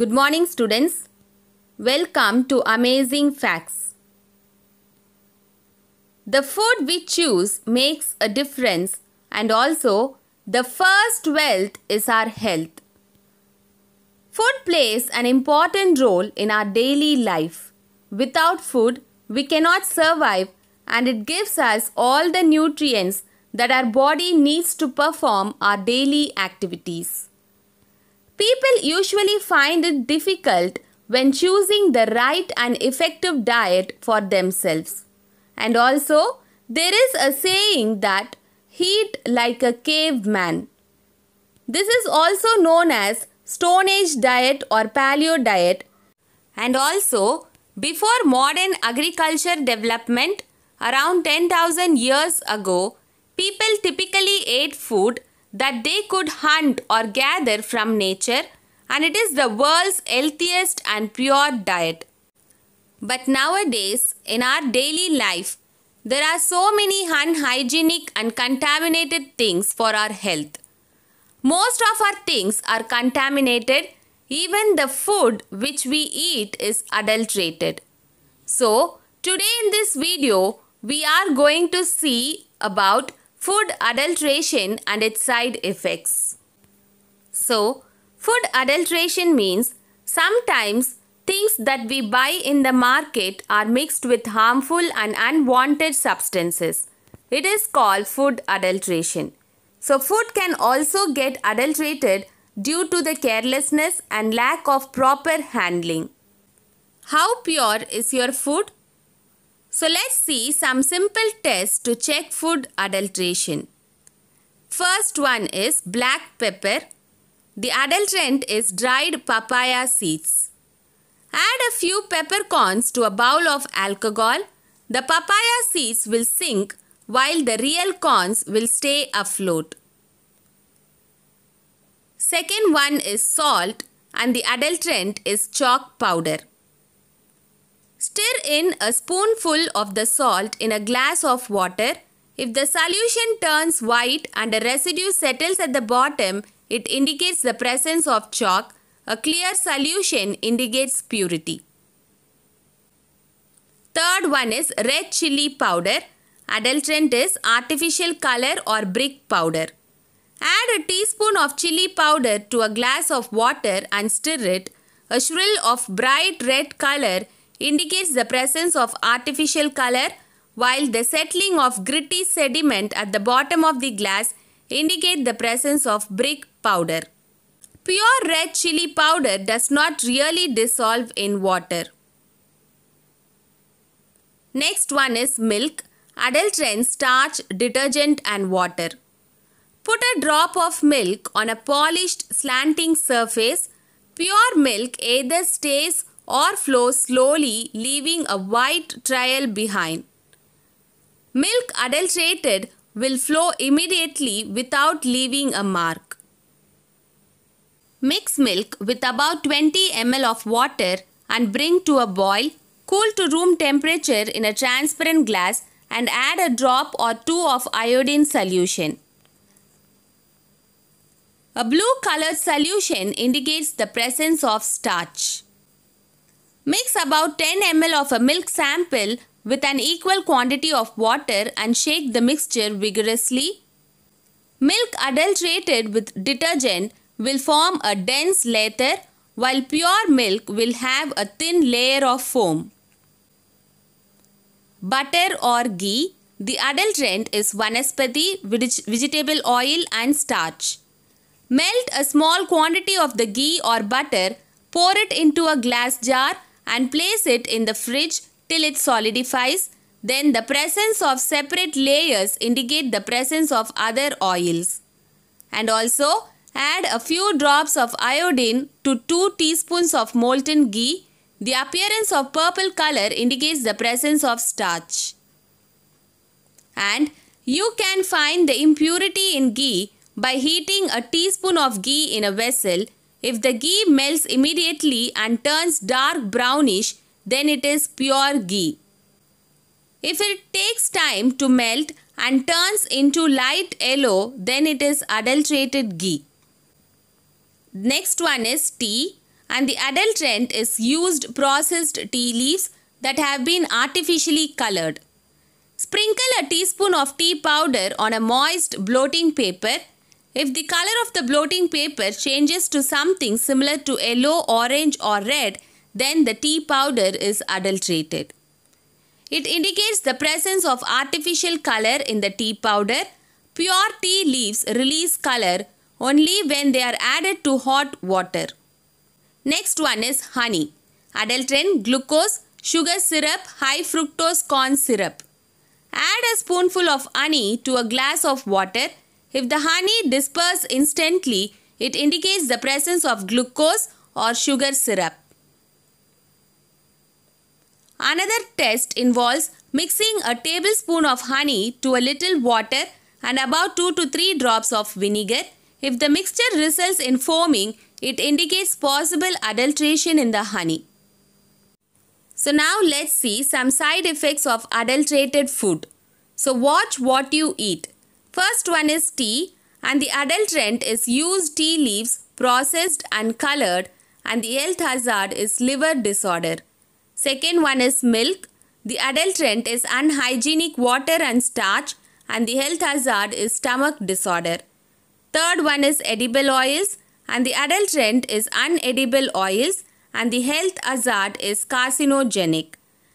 Good morning, students. Welcome to Amazing Facts. The food we choose makes a difference, and also, the first wealth is our health. Food plays an important role in our daily life. Without food, we cannot survive, and it gives us all the nutrients that our body needs to perform our daily activities. People usually find it difficult when choosing the right and effective diet for themselves. And also, there is a saying that heat like a caveman. This is also known as Stone Age diet or Paleo diet. And also, before modern agriculture development, around 10,000 years ago, people typically ate food that they could hunt or gather from nature and it is the world's healthiest and pure diet. But nowadays, in our daily life, there are so many unhygienic and contaminated things for our health. Most of our things are contaminated, even the food which we eat is adulterated. So, today in this video, we are going to see about Food adulteration and its side effects. So, food adulteration means sometimes things that we buy in the market are mixed with harmful and unwanted substances. It is called food adulteration. So, food can also get adulterated due to the carelessness and lack of proper handling. How pure is your food? So let's see some simple tests to check food adulteration. First one is black pepper. The adulterant is dried papaya seeds. Add a few peppercorns to a bowl of alcohol. The papaya seeds will sink while the real corns will stay afloat. Second one is salt and the adulterant is chalk powder in a spoonful of the salt in a glass of water. If the solution turns white and a residue settles at the bottom, it indicates the presence of chalk. A clear solution indicates purity. Third one is red chili powder. Adulterant is artificial color or brick powder. Add a teaspoon of chili powder to a glass of water and stir it. A shrill of bright red color indicates the presence of artificial color while the settling of gritty sediment at the bottom of the glass indicate the presence of brick powder. Pure red chili powder does not really dissolve in water. Next one is milk, adulterant, starch, detergent and water. Put a drop of milk on a polished slanting surface. Pure milk either stays or flow slowly, leaving a white trail behind. Milk adulterated will flow immediately without leaving a mark. Mix milk with about 20 ml of water and bring to a boil. Cool to room temperature in a transparent glass and add a drop or two of iodine solution. A blue colored solution indicates the presence of starch. Mix about 10 ml of a milk sample with an equal quantity of water and shake the mixture vigorously. Milk adulterated with detergent will form a dense lather while pure milk will have a thin layer of foam. Butter or ghee, the adulterant is vanaspati, vegetable oil and starch. Melt a small quantity of the ghee or butter, pour it into a glass jar and place it in the fridge till it solidifies. Then the presence of separate layers indicate the presence of other oils. And also add a few drops of iodine to 2 teaspoons of molten ghee. The appearance of purple color indicates the presence of starch. And you can find the impurity in ghee by heating a teaspoon of ghee in a vessel if the ghee melts immediately and turns dark brownish, then it is pure ghee. If it takes time to melt and turns into light yellow, then it is adulterated ghee. Next one is tea and the adulterant is used processed tea leaves that have been artificially colored. Sprinkle a teaspoon of tea powder on a moist bloating paper if the color of the bloating paper changes to something similar to yellow, orange or red, then the tea powder is adulterated. It indicates the presence of artificial color in the tea powder. Pure tea leaves release color only when they are added to hot water. Next one is honey. Adulterant, glucose, sugar syrup, high fructose corn syrup. Add a spoonful of honey to a glass of water if the honey disperses instantly, it indicates the presence of glucose or sugar syrup. Another test involves mixing a tablespoon of honey to a little water and about 2 to 3 drops of vinegar. If the mixture results in foaming, it indicates possible adulteration in the honey. So now let's see some side effects of adulterated food. So watch what you eat. First one is tea and the adulterant is used tea leaves processed and colored and the health hazard is liver disorder. Second one is milk. The adulterant is unhygienic water and starch and the health hazard is stomach disorder. Third one is edible oils and the adulterant is unedible oils and the health hazard is carcinogenic.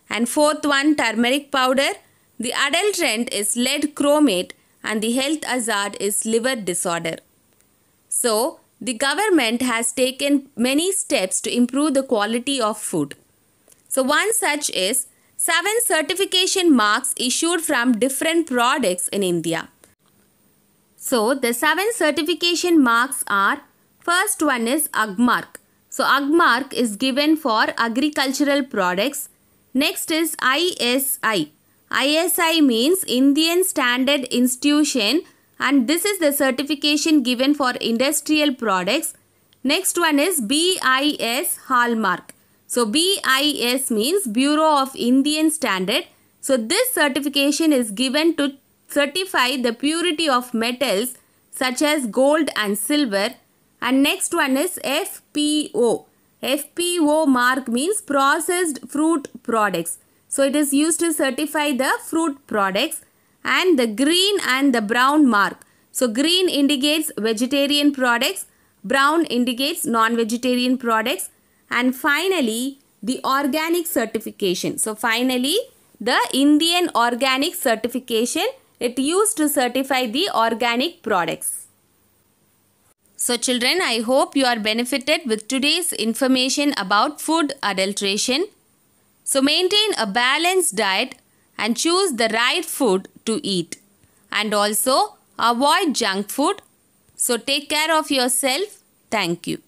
And fourth one turmeric powder. The adulterant is lead chromate and the health hazard is liver disorder. So, the government has taken many steps to improve the quality of food. So, one such is seven certification marks issued from different products in India. So, the seven certification marks are first one is AGMARK. So, AGMARK is given for agricultural products. Next is ISI ISI means Indian Standard Institution and this is the certification given for industrial products. Next one is BIS hallmark. So BIS means Bureau of Indian Standard. So this certification is given to certify the purity of metals such as gold and silver. And next one is FPO. FPO mark means processed fruit products. So it is used to certify the fruit products and the green and the brown mark. So green indicates vegetarian products, brown indicates non-vegetarian products and finally the organic certification. So finally the Indian organic certification it used to certify the organic products. So children I hope you are benefited with today's information about food adulteration. So maintain a balanced diet and choose the right food to eat. And also avoid junk food. So take care of yourself. Thank you.